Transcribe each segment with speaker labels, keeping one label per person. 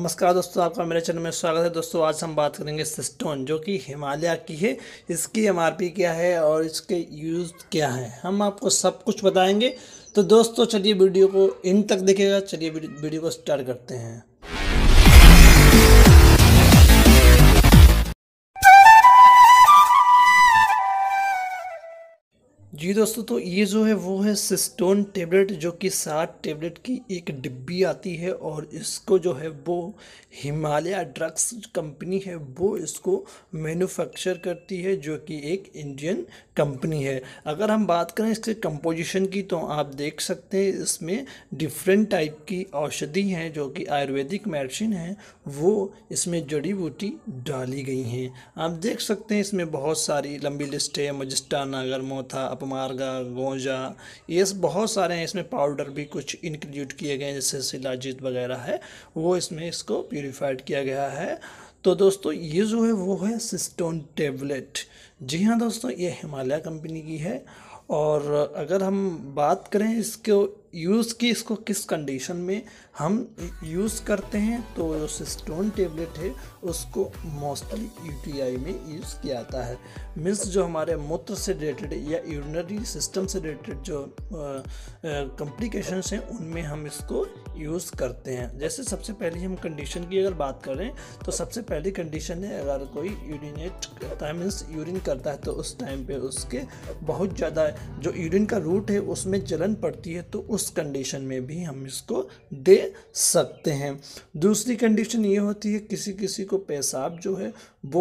Speaker 1: नमस्कार दोस्तों आपका मेरे चैनल में स्वागत है दोस्तों आज हम बात करेंगे सिस्टोन जो कि हिमालय की है इसकी एमआरपी क्या है और इसके यूज़ क्या है हम आपको सब कुछ बताएंगे तो दोस्तों चलिए वीडियो को इन तक देखिएगा चलिए वीडियो को स्टार्ट करते हैं जी दोस्तों तो ये जो है वो है सिस्टोन टेबलेट जो कि सात टेबलेट की एक डिब्बी आती है और इसको जो है वो हिमालय ड्रग्स कंपनी है वो इसको मैन्युफैक्चर करती है जो कि एक इंडियन कंपनी है अगर हम बात करें इसके कंपोजिशन की तो आप देख सकते हैं इसमें डिफरेंट टाइप की औषधि हैं जो कि आयुर्वेदिक मेडिसिन है वो इसमें जड़ी बूटी डाली गई हैं आप देख सकते हैं इसमें बहुत सारी लंबी लिस्ट है मजिस्टा मोथा अपमान मार्गा गोंजा ये बहुत सारे हैं इसमें पाउडर भी कुछ इंक्लूड किए गए हैं जैसे सिलाजीत वगैरह है वो इसमें इसको प्योरीफाइड किया गया है तो दोस्तों ये जो है वो है सिस्टोन टेबलेट जी हाँ दोस्तों ये हिमालय कंपनी की है और अगर हम बात करें इसको यूज़ की इसको किस कंडीशन में हम यूज़ करते हैं तो जो सिस्टोन टेबलेट है उसको मोस्टली यूटीआई में यूज़ किया जाता है मीन्स जो हमारे मूत्र से रिलेटेड या यूरिनरी सिस्टम से रिलेटेड जो कॉम्प्लिकेशंस हैं उनमें हम इसको यूज़ करते हैं जैसे सबसे पहले हम कंडीशन की अगर बात करें तो सबसे पहली कंडीशन है अगर कोई यूरिनेट करता है मीन्स यूरिन करता है तो उस टाइम पे उसके बहुत ज़्यादा जो यूरिन का रूट है उसमें जलन पड़ती है तो उस कंडीशन में भी हम इसको दे सकते हैं दूसरी कंडीशन ये होती है किसी किसी को पेशाब जो है वो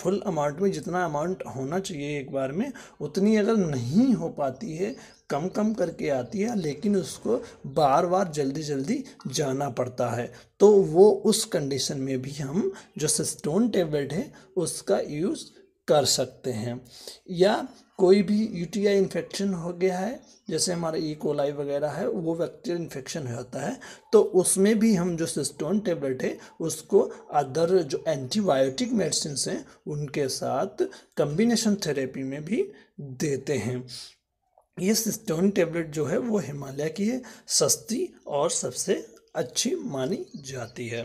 Speaker 1: फुल अमाउंट में जितना अमाउंट होना चाहिए एक बार में उतनी अगर नहीं हो पाती है कम कम करके आती है लेकिन उसको बार बार जल्दी जल्दी जाना पड़ता है तो वो उस कंडीशन में भी हम जो सिस्टोन टेबलेट है उसका यूज़ कर सकते हैं या कोई भी यूटीआई इन्फेक्शन हो गया है जैसे हमारा ई e. कोलाई वगैरह है वो बैक्टीरियल इन्फेक्शन होता है तो उसमें भी हम जो सिस्टोन टेबलेट है उसको अदर जो एंटीबायोटिक मेडिसिन हैं उनके साथ कम्बिनेशन थेरेपी में भी देते हैं ये स्टोन टेबलेट जो है वो हिमालय की है सस्ती और सबसे अच्छी मानी जाती है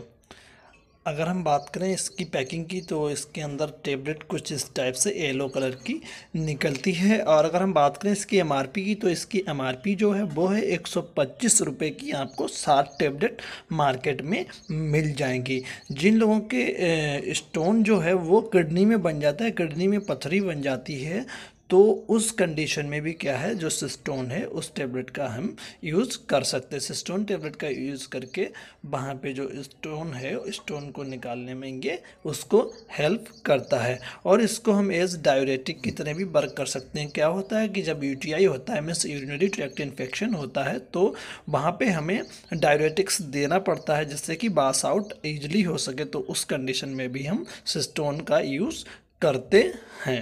Speaker 1: अगर हम बात करें इसकी पैकिंग की तो इसके अंदर टेबलेट कुछ इस टाइप से येलो कलर की निकलती है और अगर हम बात करें इसकी एमआरपी की तो इसकी एमआरपी जो है वो है एक सौ की आपको सात टेबलेट मार्केट में मिल जाएंगी जिन लोगों के स्टोन जो है वो किडनी में बन जाता है किडनी में पथरी बन जाती है तो उस कंडीशन में भी क्या है जो सिस्टोन है उस टेबलेट का हम यूज़ कर सकते हैं सिस्टोन टेबलेट का यूज़ करके वहाँ पे जो स्टोन है स्टोन को निकालने में ये उसको हेल्प करता है और इसको हम एज डायोरेटिक की तरह भी वर्क कर सकते हैं क्या होता है कि जब यूटीआई होता है मीन्स यूरिनरी ट्रैक्ट इन्फेक्शन होता है तो वहाँ पर हमें डायोरेटिक्स देना पड़ता है जिससे कि बास आउट ईजली हो सके तो उस कंडीशन में भी हम सिस्टोन का यूज़ करते हैं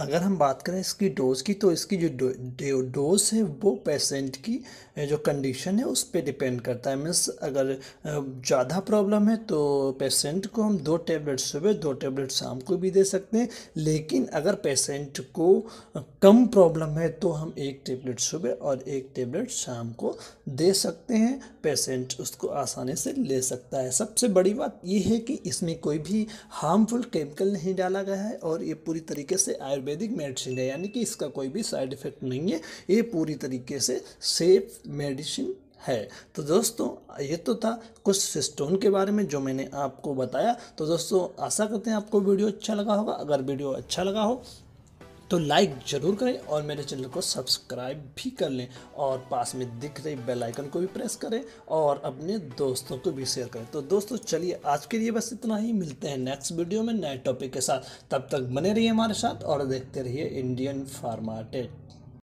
Speaker 1: अगर हम बात करें इसकी डोज़ की तो इसकी जो डो, डोज़ है वो पेशेंट की जो कंडीशन है उस पर डिपेंड करता है मीन्स अगर ज़्यादा प्रॉब्लम है तो पेशेंट को हम दो टेबलेट सुबह दो टेबलेट शाम को भी दे सकते हैं लेकिन अगर पेशेंट को कम प्रॉब्लम है तो हम एक टेबलेट सुबह और एक टेबलेट शाम को दे सकते हैं पेशेंट उसको आसानी से ले सकता है सबसे बड़ी बात यह है कि इसमें कोई भी हार्मफुल केमिकल नहीं डाला गया है और ये पूरी तरीके से आयुर्वेद आयुर्वेदिक मेडिसिन है यानी कि इसका कोई भी साइड इफ़ेक्ट नहीं है ये पूरी तरीके से सेफ मेडिसिन है तो दोस्तों ये तो था कुछ सिस्टोन के बारे में जो मैंने आपको बताया तो दोस्तों आशा करते हैं आपको वीडियो अच्छा लगा होगा अगर वीडियो अच्छा लगा हो तो लाइक ज़रूर करें और मेरे चैनल को सब्सक्राइब भी कर लें और पास में दिख रही बेल आइकन को भी प्रेस करें और अपने दोस्तों को भी शेयर करें तो दोस्तों चलिए आज के लिए बस इतना ही मिलते हैं नेक्स्ट वीडियो में नए टॉपिक के साथ तब तक बने रहिए हमारे साथ और देखते रहिए इंडियन फार्मा टेट